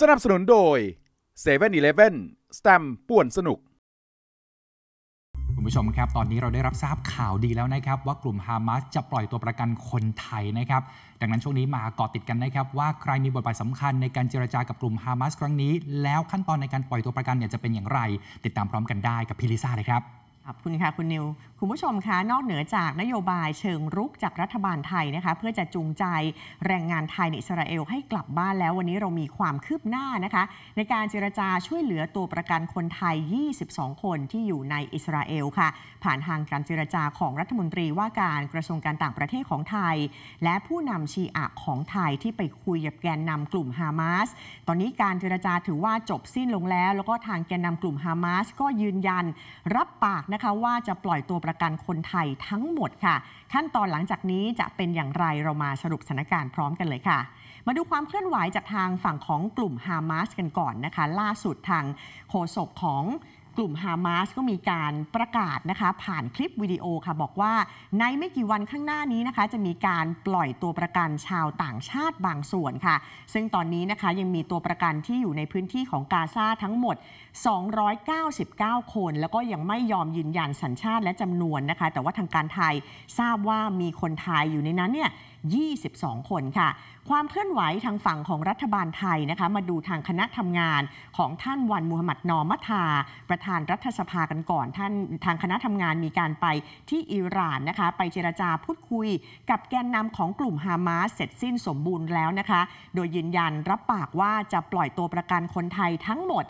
สนับสนุนโดย7 e เ e ่ e อีเลสแตมป่วนสนุก คุณผู้ชมครับ ตอนนี้เราได้รับทราบข่าวดีแล้วนะครับว่ากลุ่มฮามาสจะปล่อยตัวประกันคนไทยนะครับ ดังนั้นช่วงนี้มาเกาะติดกันนะครับว่าใครมีบทบาทสำคัญในการเจรจากับกลุ่มฮามาสครั้งนี้แล้วขั้นตอนในการปล่อยตัวประกันเนี่ยจะเป็นอย่างไร ติดตามพร้อมกันได้กับพิลิซ่าเลยครับ ขอบคุณค่ะคุณนิวคุณผู้ชมคะ นอกเหนือจากนโยบายเชิงรุกจากรัฐบาลไทยนะคะ เพื่อจะจูงใจแรงงานไทยในอิสราเอลให้กลับบ้านแล้ว วันนี้เรามีความคืบหน้านะคะ ในการเจรจาช่วยเหลือตัวประกันคนไทย 22 คนที่อยู่ในอิสราเอลค่ะ ผ่านทางการเจรจาของรัฐมนตรีว่าการกระทรวงการต่างประเทศของไทย และผู้นำชีอะของไทยที่ไปคุยกับแกนนำกลุ่มฮามาสตอนนี้การเจรจาถือว่าจบสิ้นลงแล้ว แล้วก็ทางแกนนำกลุ่มฮามาสก็ยืนยันรับปากนะคะว่าจะปล่อยตัวประกันคนไทยทั้งหมดค่ะ ขั้นตอนหลังจากนี้จะเป็นอย่างไรเรามาสรุปสถานการณ์พร้อมกันเลยค่ะ มาดูความเคลื่อนไหวจากทางฝั่งของกลุ่มฮามาสกันก่อนนะคะ ล่าสุดทางโฆษกของกลุ่มฮามาสก็มีการประกาศนะคะ ผ่านคลิปวิดีโอค่ะบอกว่าในไม่กี่วันข้างหน้านี้นะคะ จะมีการปล่อยตัวประกันชาวต่างชาติบางส่วนค่ะ ซึ่งตอนนี้นะคะยังมีตัวประกันที่อยู่ในพื้นที่ของกาซาทั้งหมด 299 คน แล้วก็ยังไม่ยอมยืนยันสัญชาติและจำนวนนะคะ แต่ว่าทางการไทยทราบว่ามีคนไทยอยู่ในนั้นเนี่ย 22 คนค่ะ ความเคลื่อนไหวทางฝั่งของรัฐบาลไทยนะคะมาดูทางคณะทำงานของท่านวันมูฮัมหมัดนอมัทาประธานรัฐสภากันก่อนท่านทางคณะทำงานมีการไปที่อิหร่านนะคะ ไปเจรจาพูดคุยกับแกนนำของกลุ่มฮามาส เสร็จสิ้นสมบูรณ์แล้วนะคะ โดยยืนยันรับปากว่าจะปล่อยตัวประกันคนไทยทั้งหมด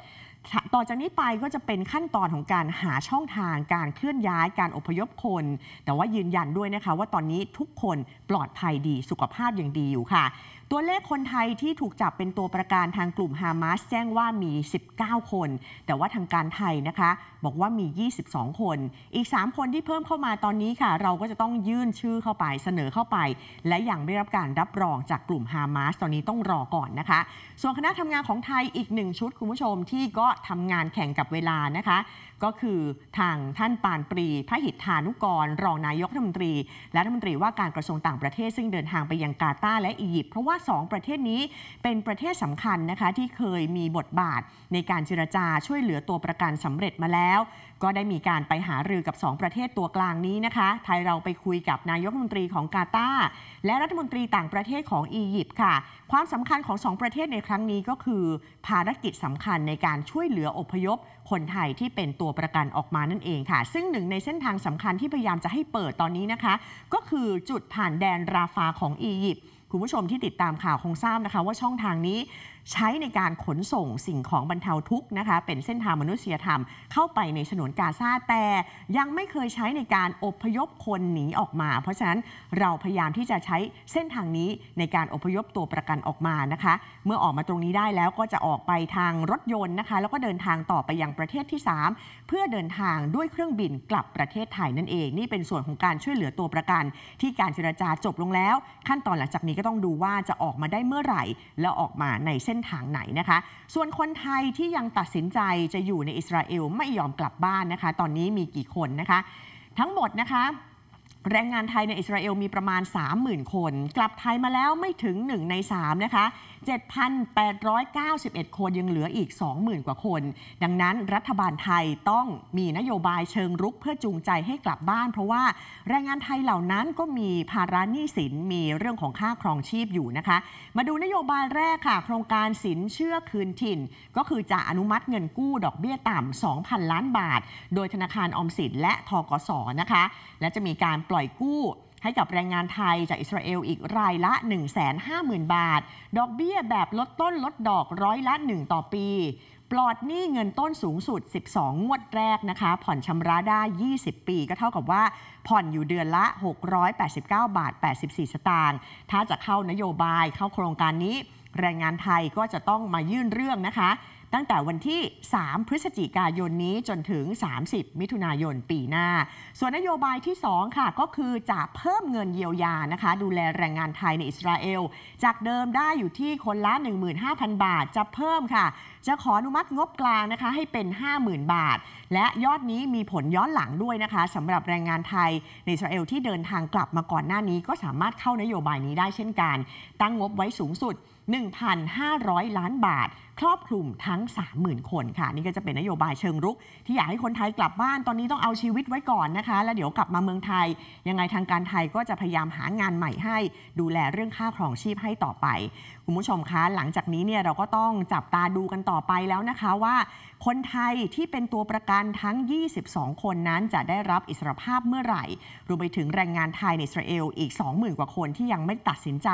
ต่อจากนี้ไปก็จะเป็นขั้นตอนของการหาช่องทางการเคลื่อนย้ายการอพยพคน แต่ว่ายืนยันด้วยนะคะว่าตอนนี้ทุกคนปลอดภัยดีสุขภาพอย่างดีอยู่ค่ะ ตัวเลขคนไทยที่ถูกจับเป็นตัวประกันทางกลุ่มฮามาสแจ้งว่ามี 19 คน แต่ว่าทางการไทยนะคะ บอกว่ามี 22 คน อีก 3 คนที่เพิ่มเข้ามาตอนนี้ค่ะเราก็จะต้องยื่นชื่อเข้าไปเสนอเข้าไป และยังไม่รับการรับรองจากกลุ่มฮามาสตอนนี้ต้องรอก่อนนะคะ ส่วนคณะทำงานของไทยอีกหนึ่งชุดคุณผู้ชมที่ก็ทำำงานแข่งกับเวลานะคะ ก็คือทางท่านปานปรีพระหิทธานุกรรองนายกรัฐมนตรี และรัฐมนตรีว่าการกระทรวงต่างประเทศ ซึ่งเดินทางไปยังกาตาร์และอียิปต์เพราะว่า2ประเทศนี้เป็นประเทศสำคัญนะคะ ที่เคยมีบทบาทในการเจรจาช่วยเหลือตัวประกันสำเร็จมาแล้ว ก็ได้มีการไปหารือกับ2ประเทศตัวกลางนี้นะคะ ไทยเราไปคุยกับนายกรัฐมนตรีของกาตาร์และรัฐมนตรีต่างประเทศของอียิปต์ค่ะ ความสำคัญของ 2 ประเทศในครั้งนี้ก็คือ ภารกิจสำคัญในการช่วยเหลือืออพยพคนไทยที่เป็นตัวประกันออกมานั่นเองค่ะ ซึ่งหนึ่งในเส้นทางสำคัญที่พยายามจะให้เปิดตอนนี้นะคะ ก็คือจุดผ่านแดนราฟาของอียิปต์คุณผู้ชมที่ติดตามข่าวคงทราบนะคะ ว่าช่องทางนี้ใช้ในการขนส่งสิ่งของบรรเทาทุกข์นะคะ เป็นเส้นทางมนุษยธรรมเข้าไปในฉนวนกาซาแต่ยังไม่เคยใช้ในการอบพยพคนหนีออกมา เพราะฉะนั้นเราพยายามที่จะใช้เส้นทางนี้ในการอบพยพตัวประกันออกมานะคะ เมื่อออกมาตรงนี้ได้แล้วก็จะออกไปทางรถยนต์นะคะ แล้วก็เดินทางต่อไปยังประเทศที่ 3 เพื่อเดินทางด้วยเครื่องบินกลับประเทศไทยนั่นเองนี่เป็นส่วนของการช่วยเหลือตัวประกัน ที่การเจรจาจบลงแล้ว ขั้นตอนหลังจากนี้ก็ต้องดูว่าจะออกมาได้เมื่อไหร่ แล้วออกมาในเส้นทางไหนนะคะ ส่วนคนไทยที่ยังตัดสินใจจะอยู่ในอิสราเอลไม่ยอมกลับบ้านนะคะ ตอนนี้มีกี่คนนะคะ ทั้งหมดนะคะแรงงานไทยในอิสราเอลมีประมาณ 30,000 คน กลับไทยมาแล้วไม่ถึง 1 ใน 3 นะคะ 7,891 คนยังเหลืออีก 20,000 กว่าคน ดังนั้นรัฐบาลไทยต้องมีนโยบายเชิงรุกเพื่อจูงใจให้กลับบ้าน เพราะว่า แรงงานไทยเหล่านั้นก็มีภาระหนี้สิน มีเรื่องของค่าครองชีพอยู่นะคะ มาดูนโยบายแรกค่ะโครงการสินเชื่อคืนถิ่น ก็คือจะอนุมัติเงินกู้ดอกเบี้ยต่ำ2,000 ล้านบาท โดยธนาคารออมสินและทกสนะคะ และจะมีการปล่อย่อยกู้ให้กับแรงงานไทยจากอิสราเอลอีกรายละ 150,000 บาท ดอกเบี้ยแบบลดต้นลดดอกร้อยละ 1 ต่อปี ปลอดหนี้เงินต้นสูงสุด 12 งวดแรกนะคะ ผ่อนชำระได้ 20 ปีก็เท่ากับว่า ผ่อนอยู่เดือนละ 689 บาท 84 สตางค์ถ้าจะเข้านโยบายเข้าโครงการนี้ แรงงานไทยก็จะต้องมายื่นเรื่องนะคะตั้งแต่วันที่ 3 พฤศจิกายนนี้จนถึง 30 มิถุนายนปีหน้า ส่วนนโยบายที่2ค่ะ ก็คือจะเพิ่มเงินเยียวยานะคะ ดูแลแรงงานไทยในอิสราเอล จากเดิมได้อยู่ที่คนละ 15,000 บาทจะเพิ่มค่ะ จะขออนุมัติงบกลางนะคะให้เป็น 50,000 บาท และยอดนี้มีผลย้อนหลังด้วยนะคะสำหรับแรงงานไทยในอิสราเอลที่เดินทางกลับมาก่อนหน้านี้ ก็สามารถเข้านโยบายนี้ได้เช่นกันตั้งงบไว้สูงสุด 1,500 ล้านบาทครอบคลุมทั้ง 30,000 คนค่ะ นี่ก็จะเป็นนโยบายเชิงรุกที่อยากให้คนไทยกลับบ้านตอนนี้ต้องเอาชีวิตไว้ก่อนนะคะ แล้วเดี๋ยวกลับมาเมืองไทย ยังไงทางการไทยก็จะพยายามหางานใหม่ให้ดูแลเรื่องค่าครองชีพให้ต่อไป คุณผู้ชมคะ หลังจากนี้เนี่ยเราก็ต้องจับตาดูกันต่อไปแล้วนะคะว่า คนไทยที่เป็นตัวประกันทั้ง 22 คนนั้นจะได้รับอิสรภาพเมื่อไหร่รวมไปถึงแรงงานไทยในอิสราเอลอีก 20,000 กว่าคนที่ยังไม่ตัดสินใจ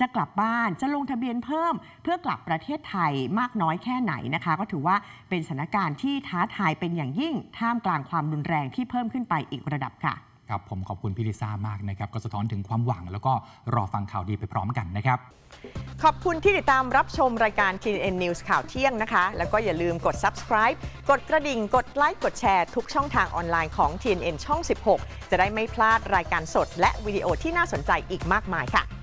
จะกลับบ้าน จะลงทะเบียนเพิ่ม เพื่อกลับประเทศไทยมากากน้อยแค่ไหนนะคะ ก็ถือว่าเป็นสถานการณ์ที่ท้าทายเป็นอย่างยิ่งท่ามกลางความรุนแรงที่เพิ่มขึ้นไปอีกระดับค่ะ ครับผมขอบคุณพี่ลิซ่ามากนะครับ ก็สะท้อนถึงความหวังแล้วก็รอฟังข่าวดีไปพร้อมกันนะครับ ขอบคุณที่ติดตามรับชมรายการ TN News ข่าวเที่ยงนะคะ แล้วก็อย่าลืมกด subscribe กดกระดิ่งกดไลค์กดแชร์ทุกช่องทางออนไลน์ของ TNN ช่อง 16 จะได้ไม่พลาดรายการสด และวิดีโอที่น่าสนใจอีกมากมายค่ะ